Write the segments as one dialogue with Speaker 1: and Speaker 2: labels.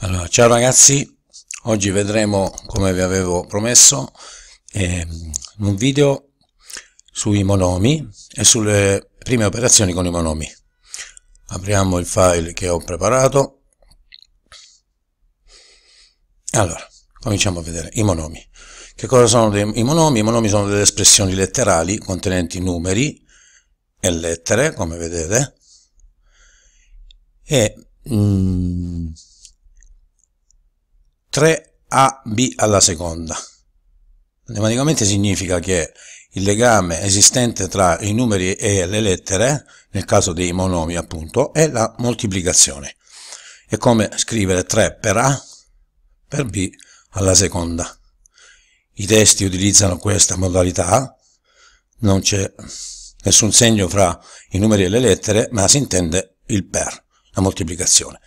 Speaker 1: Allora, ciao ragazzi, oggi vedremo come vi avevo promesso eh, un video sui monomi e sulle prime operazioni con i monomi. Apriamo il file che ho preparato. Allora, cominciamo a vedere i monomi. Che cosa sono dei, i monomi? I monomi sono delle espressioni letterali contenenti numeri e lettere, come vedete, e... Mm, 3ab alla seconda. Matematicamente significa che il legame esistente tra i numeri e le lettere, nel caso dei monomi appunto, è la moltiplicazione. È come scrivere 3 per a per b alla seconda. I testi utilizzano questa modalità, non c'è nessun segno fra i numeri e le lettere, ma si intende il per, la moltiplicazione.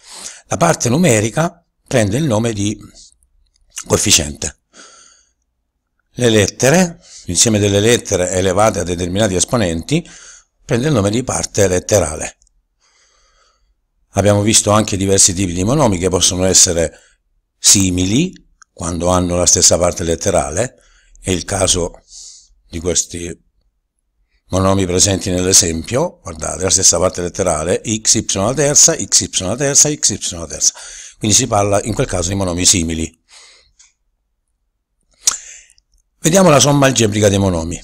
Speaker 1: La parte numerica prende il nome di coefficiente. Le lettere, l'insieme delle lettere elevate a determinati esponenti, prende il nome di parte letterale. Abbiamo visto anche diversi tipi di monomi che possono essere simili, quando hanno la stessa parte letterale, è il caso di questi monomi presenti nell'esempio, guardate, la stessa parte letterale, x, y terza, x, y terza, x, y terza. Quindi si parla in quel caso di monomi simili. Vediamo la somma algebrica dei monomi.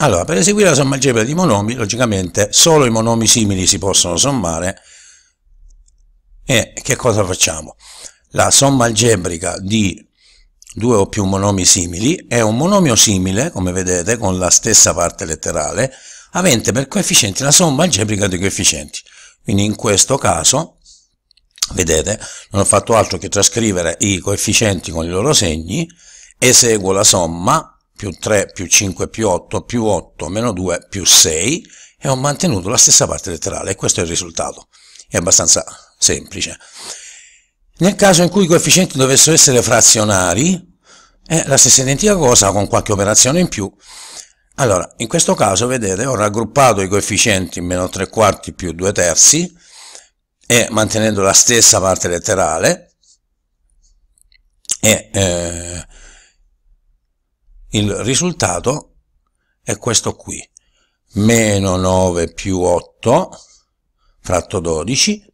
Speaker 1: Allora, per eseguire la somma algebrica di monomi, logicamente solo i monomi simili si possono sommare. E che cosa facciamo? La somma algebrica di due o più monomi simili è un monomio simile, come vedete, con la stessa parte letterale, avente per coefficienti la somma algebrica dei coefficienti. Quindi in questo caso vedete, non ho fatto altro che trascrivere i coefficienti con i loro segni, eseguo la somma, più 3 più 5 più 8 più 8 meno 2 più 6 e ho mantenuto la stessa parte letterale e questo è il risultato. È abbastanza semplice. Nel caso in cui i coefficienti dovessero essere frazionari, è la stessa identica cosa con qualche operazione in più. Allora, in questo caso, vedete, ho raggruppato i coefficienti meno 3 quarti più 2 terzi, e mantenendo la stessa parte letterale e eh, il risultato è questo qui meno 9 più 8 fratto 12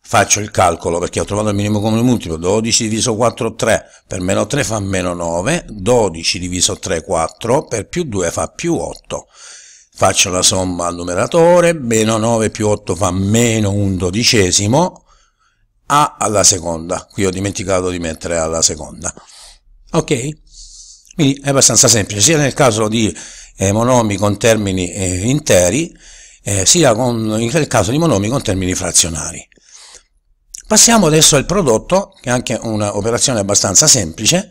Speaker 1: faccio il calcolo perché ho trovato il minimo comune multiplo 12 diviso 4 3 per meno 3 fa meno 9 12 diviso 3 4 per più 2 fa più 8 faccio la somma al numeratore, meno 9 più 8 fa meno un dodicesimo, a alla seconda, qui ho dimenticato di mettere alla seconda, ok? Quindi è abbastanza semplice, sia nel caso di eh, monomi con termini eh, interi, eh, sia con, nel caso di monomi con termini frazionari. Passiamo adesso al prodotto, che è anche un'operazione abbastanza semplice,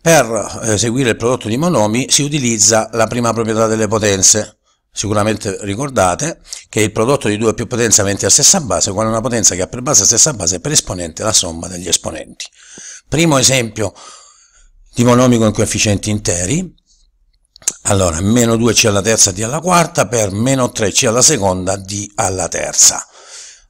Speaker 1: per eseguire eh, il prodotto di monomi si utilizza la prima proprietà delle potenze, sicuramente ricordate, che il prodotto di due più potenze aventi la stessa base, uguale a una potenza che ha per base la stessa base per esponente la somma degli esponenti. Primo esempio di monomico in coefficienti interi, allora, meno 2c alla terza d alla quarta per meno 3c alla seconda d alla terza.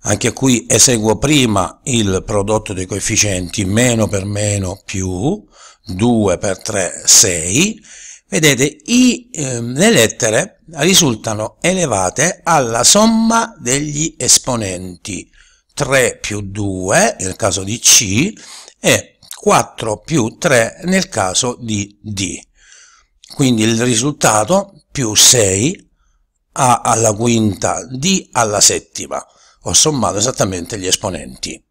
Speaker 1: Anche qui eseguo prima il prodotto dei coefficienti, meno per meno più, 2 per 3, 6, Vedete, i, eh, le lettere risultano elevate alla somma degli esponenti 3 più 2 nel caso di C e 4 più 3 nel caso di D. Quindi il risultato più 6 A alla quinta, D alla settima. Ho sommato esattamente gli esponenti.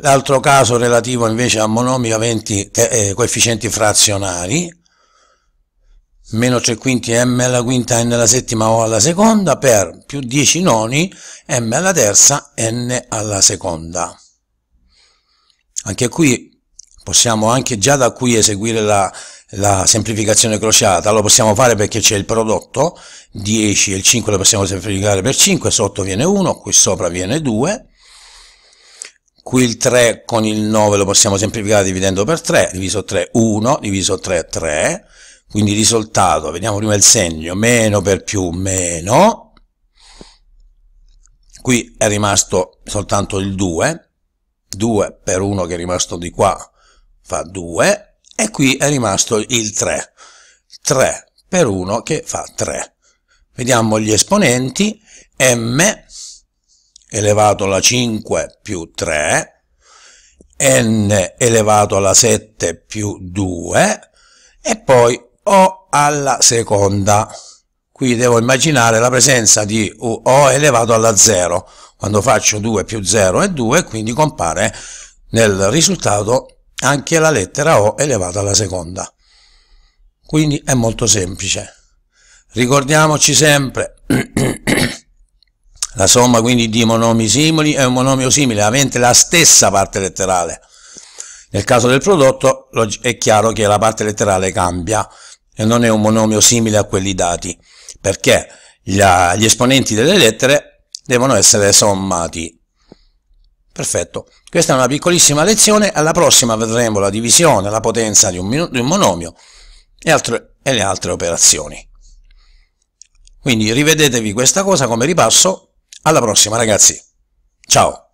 Speaker 1: L'altro caso relativo invece a monomi aventi eh, eh, coefficienti frazionari, meno 3 quinti m alla quinta, n alla settima o alla seconda, per più 10 noni, m alla terza, n alla seconda. Anche qui possiamo anche già da qui eseguire la, la semplificazione crociata, lo possiamo fare perché c'è il prodotto, 10 e il 5 lo possiamo semplificare per 5, sotto viene 1, qui sopra viene 2, qui il 3 con il 9 lo possiamo semplificare dividendo per 3, diviso 3, 1, diviso 3, 3, quindi risultato, vediamo prima il segno, meno per più, meno, qui è rimasto soltanto il 2, 2 per 1 che è rimasto di qua fa 2, e qui è rimasto il 3, 3 per 1 che fa 3. Vediamo gli esponenti, m elevato alla 5 più 3, n elevato alla 7 più 2, e poi o alla seconda. Qui devo immaginare la presenza di O elevato alla 0. Quando faccio 2 più 0 è 2, quindi compare nel risultato anche la lettera O elevata alla seconda. Quindi è molto semplice. Ricordiamoci sempre la somma quindi di monomi simili è un monomio simile, avente la stessa parte letterale. Nel caso del prodotto è chiaro che la parte letterale cambia, e non è un monomio simile a quelli dati, perché la, gli esponenti delle lettere devono essere sommati. Perfetto, questa è una piccolissima lezione, alla prossima vedremo la divisione, la potenza di un, di un monomio e, altre, e le altre operazioni. Quindi rivedetevi questa cosa come ripasso, alla prossima ragazzi, ciao!